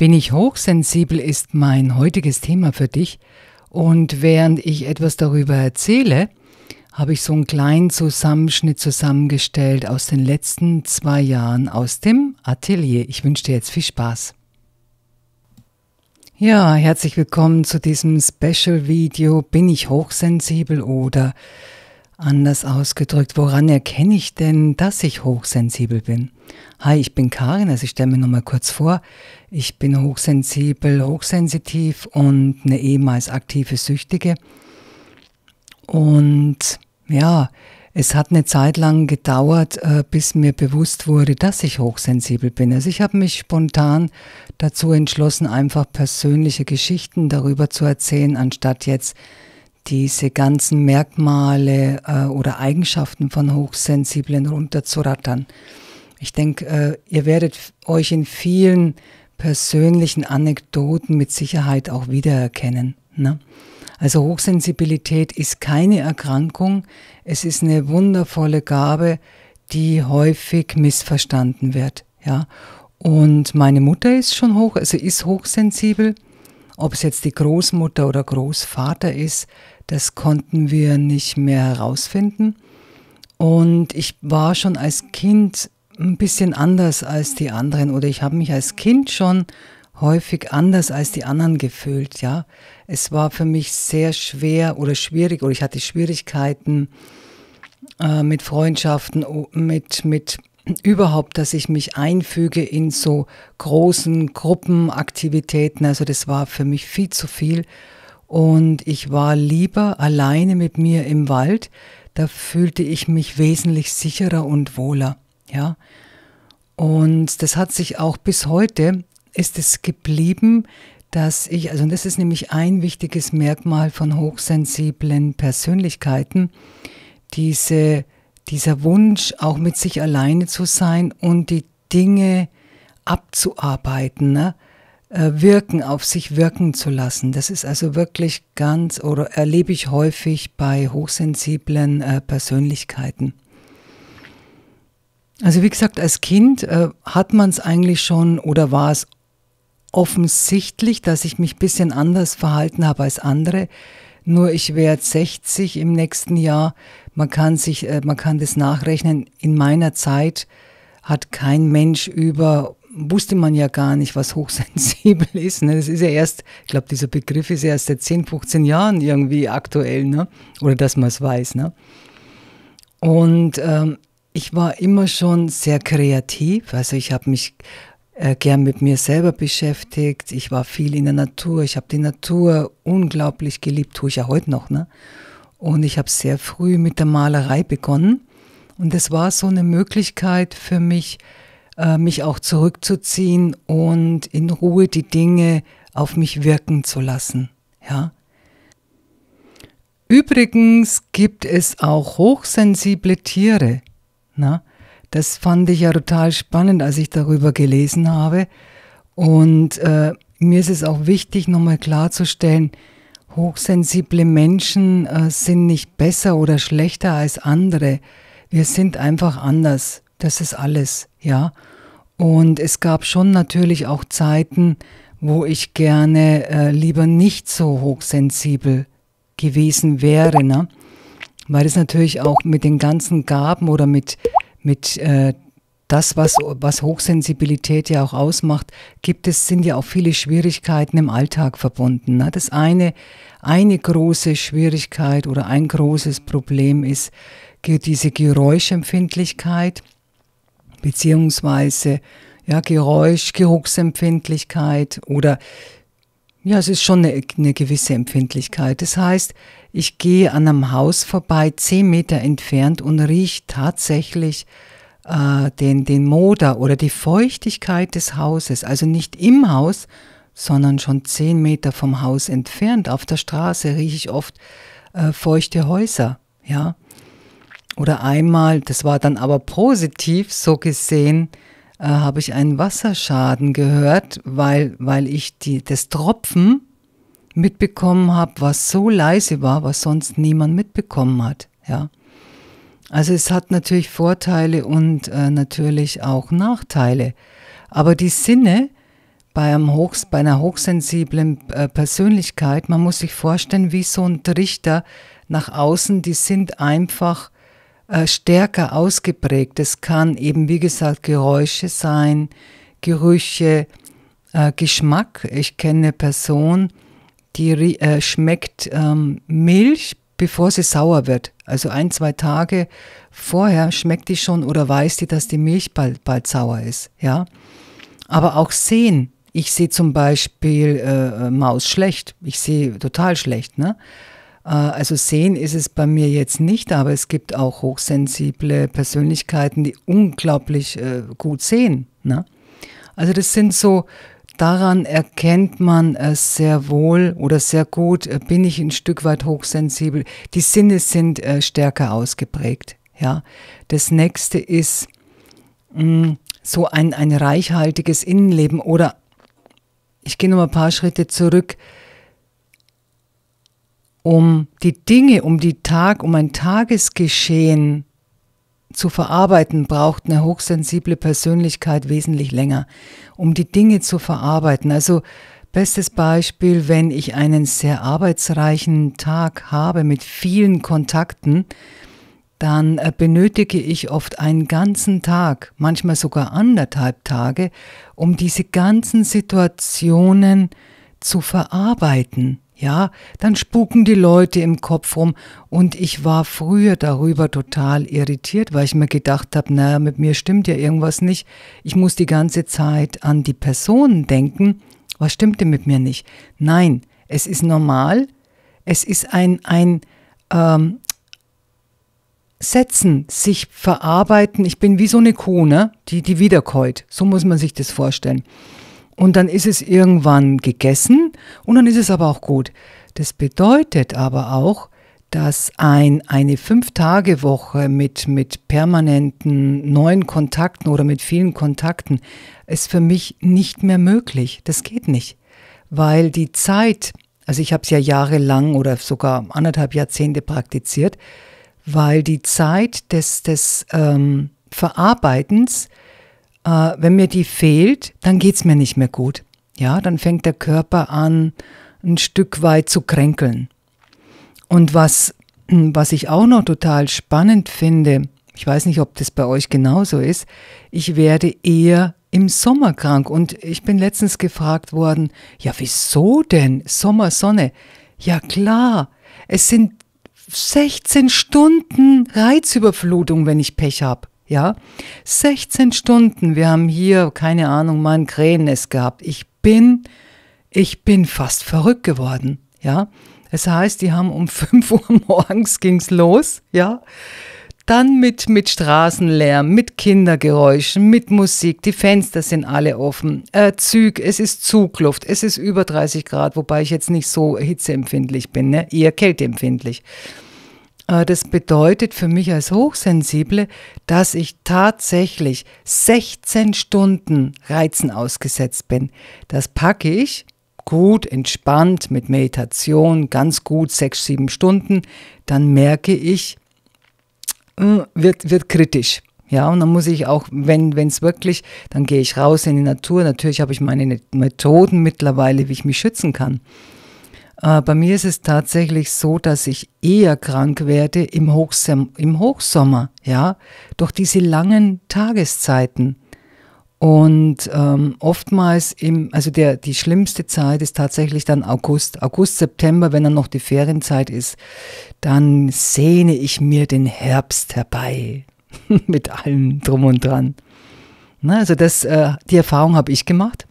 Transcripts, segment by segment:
Bin ich hochsensibel ist mein heutiges Thema für dich und während ich etwas darüber erzähle, habe ich so einen kleinen Zusammenschnitt zusammengestellt aus den letzten zwei Jahren aus dem Atelier. Ich wünsche dir jetzt viel Spaß. Ja, herzlich willkommen zu diesem Special-Video Bin ich hochsensibel oder Anders ausgedrückt, woran erkenne ich denn, dass ich hochsensibel bin? Hi, ich bin Karin, also ich stelle mir nochmal kurz vor. Ich bin hochsensibel, hochsensitiv und eine ehemals aktive Süchtige. Und ja, es hat eine Zeit lang gedauert, äh, bis mir bewusst wurde, dass ich hochsensibel bin. Also ich habe mich spontan dazu entschlossen, einfach persönliche Geschichten darüber zu erzählen, anstatt jetzt diese ganzen Merkmale äh, oder Eigenschaften von Hochsensiblen runterzurattern. Ich denke, äh, ihr werdet euch in vielen persönlichen Anekdoten mit Sicherheit auch wiedererkennen. Ne? Also Hochsensibilität ist keine Erkrankung, es ist eine wundervolle Gabe, die häufig missverstanden wird. Ja? Und meine Mutter ist schon hoch, also ist hochsensibel. Ob es jetzt die Großmutter oder Großvater ist, das konnten wir nicht mehr herausfinden. Und ich war schon als Kind ein bisschen anders als die anderen oder ich habe mich als Kind schon häufig anders als die anderen gefühlt, ja. Es war für mich sehr schwer oder schwierig oder ich hatte Schwierigkeiten äh, mit Freundschaften, mit, mit überhaupt, dass ich mich einfüge in so großen Gruppenaktivitäten. Also das war für mich viel zu viel und ich war lieber alleine mit mir im Wald, da fühlte ich mich wesentlich sicherer und wohler, ja. Und das hat sich auch bis heute, ist es geblieben, dass ich, also das ist nämlich ein wichtiges Merkmal von hochsensiblen Persönlichkeiten, diese, dieser Wunsch, auch mit sich alleine zu sein und die Dinge abzuarbeiten, ne? Äh, wirken, auf sich wirken zu lassen. Das ist also wirklich ganz oder erlebe ich häufig bei hochsensiblen äh, Persönlichkeiten. Also wie gesagt, als Kind äh, hat man es eigentlich schon oder war es offensichtlich, dass ich mich ein bisschen anders verhalten habe als andere. Nur ich werde 60 im nächsten Jahr. Man kann sich, äh, man kann das nachrechnen. In meiner Zeit hat kein Mensch über wusste man ja gar nicht, was hochsensibel ist. Ne? Das ist ja erst, ich glaube, dieser Begriff ist ja erst seit 10, 15 Jahren irgendwie aktuell, ne? oder dass man es weiß. Ne? Und ähm, ich war immer schon sehr kreativ, also ich habe mich äh, gern mit mir selber beschäftigt, ich war viel in der Natur, ich habe die Natur unglaublich geliebt, tue ich ja heute noch. Ne? Und ich habe sehr früh mit der Malerei begonnen und das war so eine Möglichkeit für mich, äh, mich auch zurückzuziehen und in Ruhe die Dinge auf mich wirken zu lassen. Ja. Übrigens gibt es auch hochsensible Tiere. Na, das fand ich ja total spannend, als ich darüber gelesen habe. Und äh, mir ist es auch wichtig, nochmal klarzustellen, hochsensible Menschen äh, sind nicht besser oder schlechter als andere. Wir sind einfach anders. Das ist alles, ja. Und es gab schon natürlich auch Zeiten, wo ich gerne äh, lieber nicht so hochsensibel gewesen wäre, ne? weil es natürlich auch mit den ganzen Gaben oder mit, mit äh, das, was, was Hochsensibilität ja auch ausmacht, gibt es, sind ja auch viele Schwierigkeiten im Alltag verbunden. Ne? Das eine, eine große Schwierigkeit oder ein großes Problem ist diese Geräuschempfindlichkeit beziehungsweise ja, Geräusch, Geruchsempfindlichkeit oder ja, es ist schon eine, eine gewisse Empfindlichkeit. Das heißt, ich gehe an einem Haus vorbei, zehn Meter entfernt und rieche tatsächlich äh, den, den Moder oder die Feuchtigkeit des Hauses. Also nicht im Haus, sondern schon zehn Meter vom Haus entfernt. Auf der Straße rieche ich oft äh, feuchte Häuser. Ja, oder einmal, das war dann aber positiv so gesehen, äh, habe ich einen Wasserschaden gehört, weil, weil ich die, das Tropfen mitbekommen habe, was so leise war, was sonst niemand mitbekommen hat. Ja. Also es hat natürlich Vorteile und äh, natürlich auch Nachteile. Aber die Sinne bei, einem Hoch, bei einer hochsensiblen äh, Persönlichkeit, man muss sich vorstellen, wie so ein Trichter nach außen, die sind einfach äh, stärker ausgeprägt. Es kann eben, wie gesagt, Geräusche sein, Gerüche, äh, Geschmack. Ich kenne eine Person, die äh, schmeckt ähm, Milch, bevor sie sauer wird. Also ein, zwei Tage vorher schmeckt die schon oder weiß die, dass die Milch bald, bald sauer ist. Ja? Aber auch sehen. Ich sehe zum Beispiel äh, Maus schlecht. Ich sehe total schlecht. Ne? Äh, also sehen ist es bei mir jetzt nicht, aber es gibt auch hochsensible Persönlichkeiten, die unglaublich äh, gut sehen. Ne? Also das sind so, daran erkennt man äh, sehr wohl oder sehr gut, äh, bin ich ein Stück weit hochsensibel. Die Sinne sind äh, stärker ausgeprägt. Ja? Das nächste ist mh, mm, so ein, ein reichhaltiges Innenleben oder ich gehe noch mal ein paar Schritte zurück um die Dinge, um die Tag, um ein Tagesgeschehen zu verarbeiten, braucht eine hochsensible Persönlichkeit wesentlich länger, um die Dinge zu verarbeiten. Also bestes Beispiel, wenn ich einen sehr arbeitsreichen Tag habe mit vielen Kontakten, dann äh, benötige ich oft einen ganzen Tag, manchmal sogar anderthalb Tage, um diese ganzen Situationen zu verarbeiten. Ja, dann spuken die Leute im Kopf rum. Und ich war früher darüber total irritiert, weil ich mir gedacht habe, naja, mit mir stimmt ja irgendwas nicht. Ich muss die ganze Zeit an die Personen denken. Was stimmt denn mit mir nicht? Nein, es ist normal. Es ist ein, ein ähm, Setzen, sich verarbeiten. Ich bin wie so eine Kuh, ne? die, die wiederkäut. So muss man sich das vorstellen. Und dann ist es irgendwann gegessen und dann ist es aber auch gut. Das bedeutet aber auch, dass ein, eine Fünf-Tage-Woche mit, mit permanenten neuen Kontakten oder mit vielen Kontakten ist für mich nicht mehr möglich. Das geht nicht, weil die Zeit, also ich habe es ja jahrelang oder sogar anderthalb Jahrzehnte praktiziert, weil die Zeit des, des ähm, Verarbeitens äh, wenn mir die fehlt, dann geht es mir nicht mehr gut. Ja, dann fängt der Körper an, ein Stück weit zu kränkeln. Und was, was ich auch noch total spannend finde, ich weiß nicht, ob das bei euch genauso ist, ich werde eher im Sommer krank. Und ich bin letztens gefragt worden, ja, wieso denn? Sommer, Sonne. Ja klar, es sind 16 Stunden Reizüberflutung, wenn ich Pech habe ja. 16 Stunden, wir haben hier, keine Ahnung, mal ein Krähennest gehabt. Ich bin, ich bin fast verrückt geworden, ja. Das heißt, die haben um 5 Uhr morgens ging's los, ja. Dann mit, mit Straßenlärm, mit Kindergeräuschen, mit Musik, die Fenster sind alle offen, äh, Zug, es ist Zugluft, es ist über 30 Grad, wobei ich jetzt nicht so hitzeempfindlich bin, ne? eher kälteempfindlich. empfindlich äh, das bedeutet für mich als Hochsensible, dass ich tatsächlich 16 Stunden Reizen ausgesetzt bin. Das packe ich gut, entspannt, mit Meditation, ganz gut, sechs, sieben Stunden. Dann merke ich, äh, wird, wird kritisch. Ja, und dann muss ich auch, wenn es wirklich, dann gehe ich raus in die Natur. Natürlich habe ich meine Methoden mittlerweile, wie ich mich schützen kann. Äh, bei mir ist es tatsächlich so, dass ich eher krank werde im, Hochsommer, im Hochsommer ja, durch diese langen Tageszeiten. Und ähm, oftmals im, also der, die schlimmste Zeit ist tatsächlich dann August, August, September, wenn dann noch die Ferienzeit ist, dann sehne ich mir den Herbst herbei. Mit allem drum und dran. Na, also das, äh, die Erfahrung habe ich gemacht.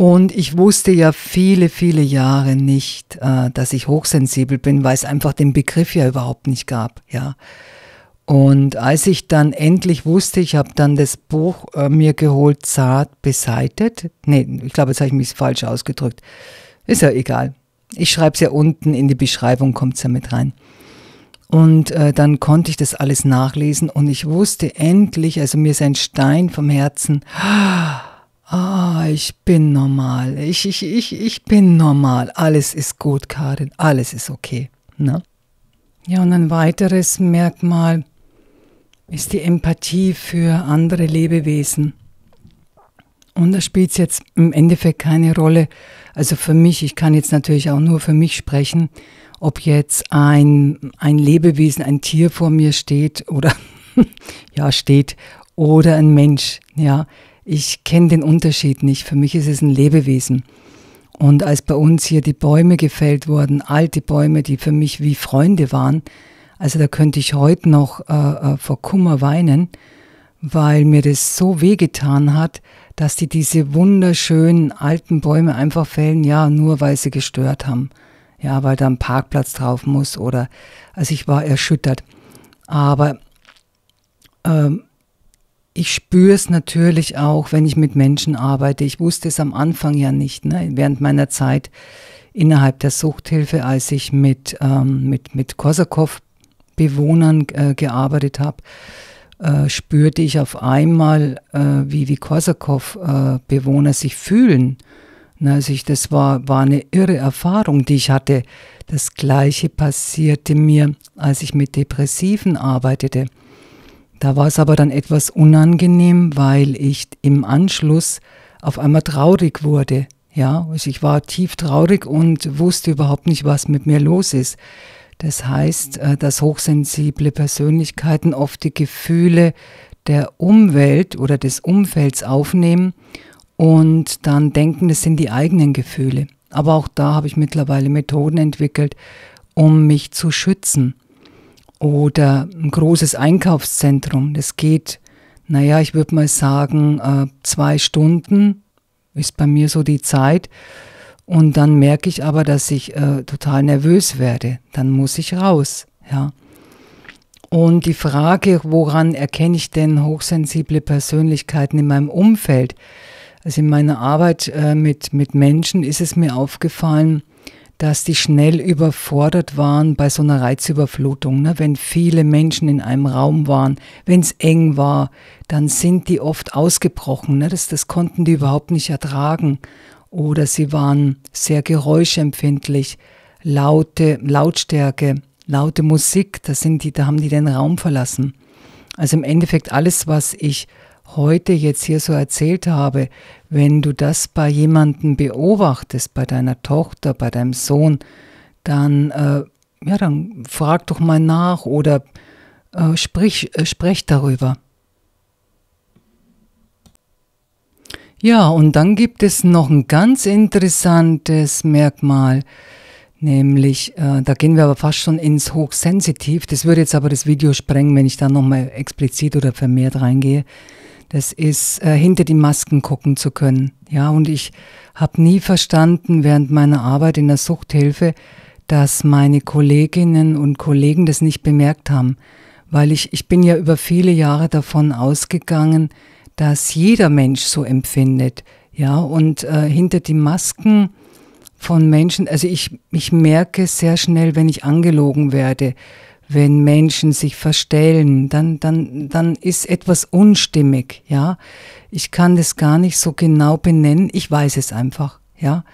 Und ich wusste ja viele, viele Jahre nicht, äh, dass ich hochsensibel bin, weil es einfach den Begriff ja überhaupt nicht gab, ja. Und als ich dann endlich wusste, ich habe dann das Buch äh, mir geholt, Zart beseitet. Nee, ich glaube, jetzt habe ich mich falsch ausgedrückt. Ist ja egal. Ich schreibe es ja unten in die Beschreibung, kommt es ja mit rein. Und äh, dann konnte ich das alles nachlesen und ich wusste endlich, also mir ist ein Stein vom Herzen. Ah, Ah, ich bin normal. Ich, ich, ich, ich bin normal. Alles ist gut, Karin. Alles ist okay. Ne? Ja, und ein weiteres Merkmal ist die Empathie für andere Lebewesen. Und da spielt es jetzt im Endeffekt keine Rolle. Also für mich, ich kann jetzt natürlich auch nur für mich sprechen, ob jetzt ein, ein Lebewesen, ein Tier vor mir steht oder ja, steht oder ein Mensch, ja ich kenne den Unterschied nicht. Für mich ist es ein Lebewesen. Und als bei uns hier die Bäume gefällt wurden, alte Bäume, die für mich wie Freunde waren, also da könnte ich heute noch äh, äh, vor Kummer weinen, weil mir das so wehgetan hat, dass die diese wunderschönen alten Bäume einfach fällen, ja, nur weil sie gestört haben. Ja, weil da ein Parkplatz drauf muss oder, also ich war erschüttert. Aber ähm, ich spüre es natürlich auch, wenn ich mit Menschen arbeite. Ich wusste es am Anfang ja nicht, ne? während meiner Zeit innerhalb der Suchthilfe, als ich mit, ähm, mit, mit Korsakow-Bewohnern äh, gearbeitet habe, äh, spürte ich auf einmal, äh, wie, wie Korsakow-Bewohner sich fühlen. Ne? Also ich, das war, war eine irre Erfahrung, die ich hatte. Das gleiche passierte mir, als ich mit Depressiven arbeitete. Da war es aber dann etwas unangenehm, weil ich im Anschluss auf einmal traurig wurde. Ja, also ich war tief traurig und wusste überhaupt nicht, was mit mir los ist. Das heißt, äh, dass hochsensible Persönlichkeiten oft die Gefühle der Umwelt oder des Umfelds aufnehmen und dann denken, das sind die eigenen Gefühle. Aber auch da habe ich mittlerweile Methoden entwickelt, um mich zu schützen oder ein großes Einkaufszentrum. Das geht, naja, ich würde mal sagen, äh, zwei Stunden ist bei mir so die Zeit. Und dann merke ich aber, dass ich äh, total nervös werde. Dann muss ich raus. Ja. Und die Frage, woran erkenne ich denn hochsensible Persönlichkeiten in meinem Umfeld? Also in meiner Arbeit äh, mit, mit Menschen ist es mir aufgefallen, dass die schnell überfordert waren bei so einer Reizüberflutung. Ne? Wenn viele Menschen in einem Raum waren, wenn es eng war, dann sind die oft ausgebrochen. Ne? Das, das konnten die überhaupt nicht ertragen. Oder sie waren sehr geräuschempfindlich, laute Lautstärke, laute Musik, da, sind die, da haben die den Raum verlassen. Also im Endeffekt alles, was ich heute jetzt hier so erzählt habe, wenn du das bei jemandem beobachtest, bei deiner Tochter, bei deinem Sohn, dann, äh, ja, dann frag doch mal nach oder äh, sprich, äh, sprech darüber. Ja, und dann gibt es noch ein ganz interessantes Merkmal, nämlich, äh, da gehen wir aber fast schon ins Hochsensitiv, das würde jetzt aber das Video sprengen, wenn ich da nochmal explizit oder vermehrt reingehe, das ist äh, hinter die Masken gucken zu können. Ja, und ich habe nie verstanden während meiner Arbeit in der Suchthilfe, dass meine Kolleginnen und Kollegen das nicht bemerkt haben, weil ich ich bin ja über viele Jahre davon ausgegangen, dass jeder Mensch so empfindet. Ja, und äh, hinter die Masken von Menschen, also ich, ich merke sehr schnell, wenn ich angelogen werde wenn Menschen sich verstellen, dann, dann, dann ist etwas unstimmig, ja. Ich kann das gar nicht so genau benennen, ich weiß es einfach, ja.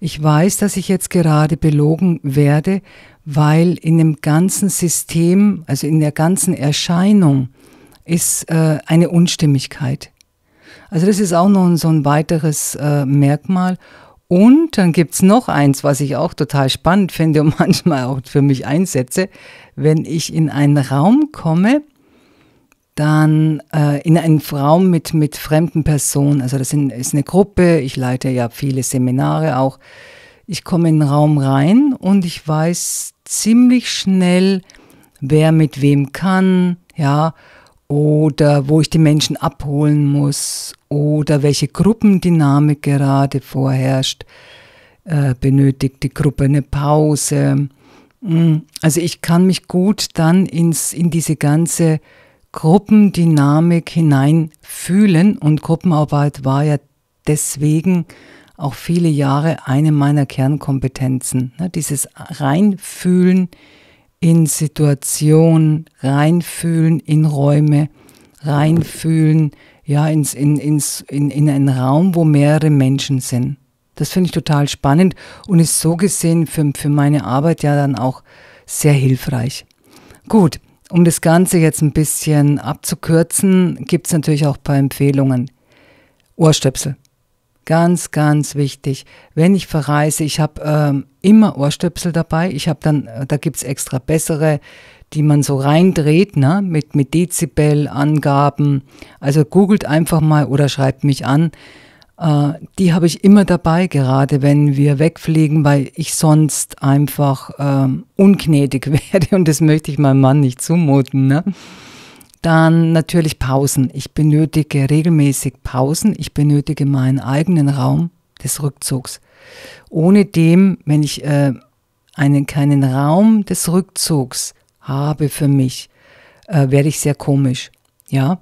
Ich weiß, dass ich jetzt gerade belogen werde, weil in dem ganzen System, also in der ganzen Erscheinung, ist äh, eine Unstimmigkeit. Also das ist auch noch so ein weiteres äh, Merkmal und dann gibt es noch eins, was ich auch total spannend finde und manchmal auch für mich einsetze. Wenn ich in einen Raum komme, dann äh, in einen Raum mit, mit fremden Personen, also das sind, ist eine Gruppe, ich leite ja viele Seminare auch. Ich komme in den Raum rein und ich weiß ziemlich schnell, wer mit wem kann, ja, oder wo ich die Menschen abholen muss oder welche Gruppendynamik gerade vorherrscht. Äh, benötigt die Gruppe eine Pause? Mm, also ich kann mich gut dann ins, in diese ganze Gruppendynamik hineinfühlen und Gruppenarbeit war ja deswegen auch viele Jahre eine meiner Kernkompetenzen. Ne? Dieses Reinfühlen in Situation reinfühlen, in Räume reinfühlen, ja, ins, in, ins, in, in einen Raum, wo mehrere Menschen sind. Das finde ich total spannend und ist so gesehen für, für meine Arbeit ja dann auch sehr hilfreich. Gut, um das Ganze jetzt ein bisschen abzukürzen, gibt es natürlich auch ein paar Empfehlungen. Ohrstöpsel. Ganz, ganz wichtig. Wenn ich verreise, ich habe ähm, immer Ohrstöpsel dabei. Ich habe dann, äh, da gibt es extra bessere, die man so reindreht, ne? mit, mit Dezibel-Angaben. Also googelt einfach mal oder schreibt mich an. Äh, die habe ich immer dabei, gerade wenn wir wegfliegen, weil ich sonst einfach ähm, ungnädig werde und das möchte ich meinem Mann nicht zumuten. Ne? Dann natürlich Pausen. Ich benötige regelmäßig Pausen. Ich benötige meinen eigenen Raum des Rückzugs. Ohne dem, wenn ich äh, einen keinen Raum des Rückzugs habe für mich, äh, werde ich sehr komisch. Ja.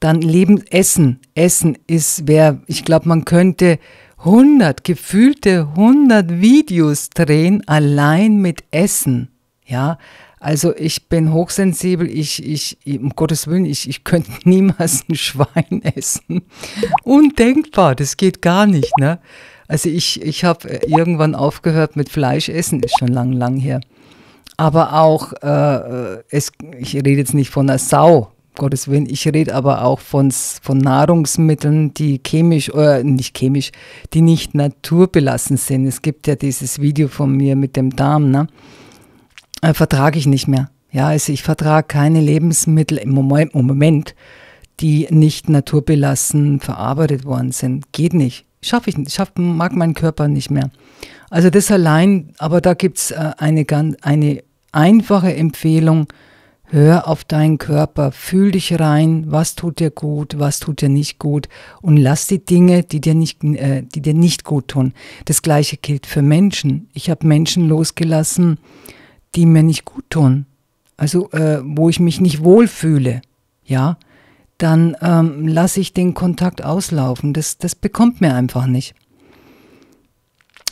Dann Leben, Essen. Essen ist, wer, ich glaube, man könnte 100, gefühlte 100 Videos drehen, allein mit Essen. Ja, also ich bin hochsensibel, ich, ich, um Gottes Willen, ich, ich könnte niemals ein Schwein essen. Undenkbar, das geht gar nicht, ne? Also ich, ich habe äh, irgendwann aufgehört mit Fleisch essen, ist schon lang, lang her. Aber auch, äh, äh es, ich rede jetzt nicht von einer Sau, um Gottes Willen, ich rede aber auch von, von Nahrungsmitteln, die chemisch, oder äh, nicht chemisch, die nicht naturbelassen sind. Es gibt ja dieses Video von mir mit dem Darm, ne? äh, vertrage ich nicht mehr. Ja, also ich vertrage keine Lebensmittel im Moment, im Moment, die nicht naturbelassen verarbeitet worden sind. Geht nicht. Schaffe ich nicht. Schaff, mag mein Körper nicht mehr. Also das allein, aber da gibt es äh, eine, ganz, eine einfache Empfehlung. Hör auf deinen Körper, fühl dich rein, was tut dir gut, was tut dir nicht gut und lass die Dinge, die dir nicht, äh, die dir nicht gut tun. Das gleiche gilt für Menschen. Ich habe Menschen losgelassen, die mir nicht gut tun, also äh, wo ich mich nicht wohlfühle, ja, dann ähm, lasse ich den Kontakt auslaufen. Das, das bekommt mir einfach nicht.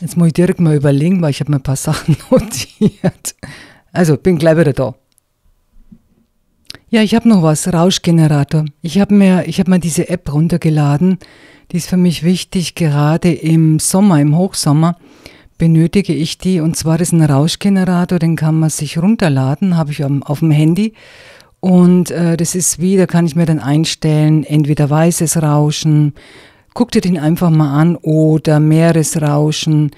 Jetzt muss ich direkt mal überlegen, weil ich habe mir ein paar Sachen notiert. Also, bin gleich wieder da. Ja, ich habe noch was, Rauschgenerator. Ich habe mir, hab mir diese App runtergeladen. Die ist für mich wichtig, gerade im Sommer, im Hochsommer, benötige ich die. Und zwar ist ein Rauschgenerator, den kann man sich runterladen, habe ich auf dem Handy. Und äh, das ist wie, da kann ich mir dann einstellen, entweder weißes Rauschen, guck dir den einfach mal an, oder Meeresrauschen.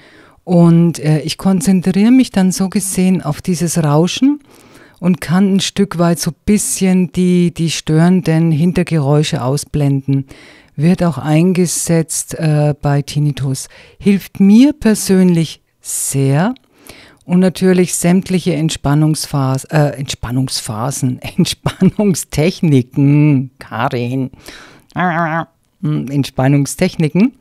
Und äh, ich konzentriere mich dann so gesehen auf dieses Rauschen und kann ein Stück weit so bisschen die, die störenden Hintergeräusche ausblenden wird auch eingesetzt äh, bei Tinnitus. Hilft mir persönlich sehr und natürlich sämtliche Entspannungsphas äh, Entspannungsphasen, Entspannungstechniken, Karin, mm, Entspannungstechniken.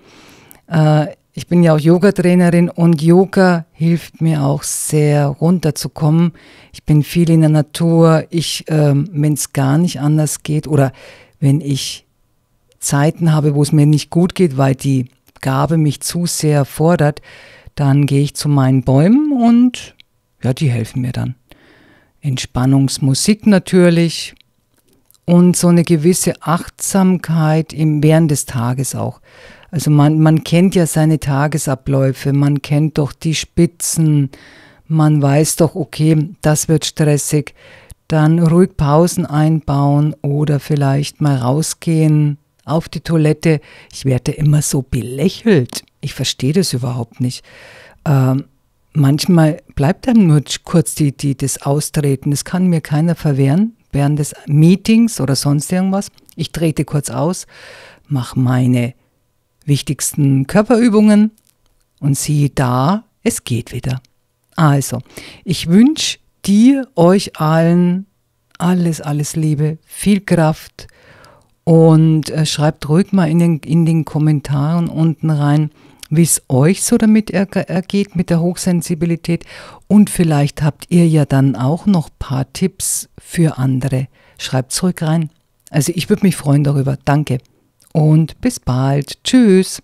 Äh, ich bin ja auch Yoga-Trainerin und Yoga hilft mir auch sehr runterzukommen. Ich bin viel in der Natur. Ich, äh, wenn es gar nicht anders geht oder wenn ich Zeiten habe, wo es mir nicht gut geht, weil die Gabe mich zu sehr fordert, dann gehe ich zu meinen Bäumen und ja, die helfen mir dann. Entspannungsmusik natürlich und so eine gewisse Achtsamkeit im, während des Tages auch. Also man, man kennt ja seine Tagesabläufe, man kennt doch die Spitzen, man weiß doch, okay, das wird stressig, dann ruhig Pausen einbauen oder vielleicht mal rausgehen, auf die Toilette. Ich werde immer so belächelt. Ich verstehe das überhaupt nicht. Ähm, manchmal bleibt dann nur kurz die, die, das Austreten. Das kann mir keiner verwehren während des Meetings oder sonst irgendwas. Ich trete kurz aus, mache meine wichtigsten Körperübungen und siehe da, es geht wieder. Also, ich wünsche dir, euch allen alles, alles Liebe, viel Kraft, und äh, schreibt ruhig mal in den, in den Kommentaren unten rein, wie es euch so damit ergeht mit der Hochsensibilität. Und vielleicht habt ihr ja dann auch noch ein paar Tipps für andere. Schreibt zurück rein. Also ich würde mich freuen darüber. Danke. Und bis bald. Tschüss.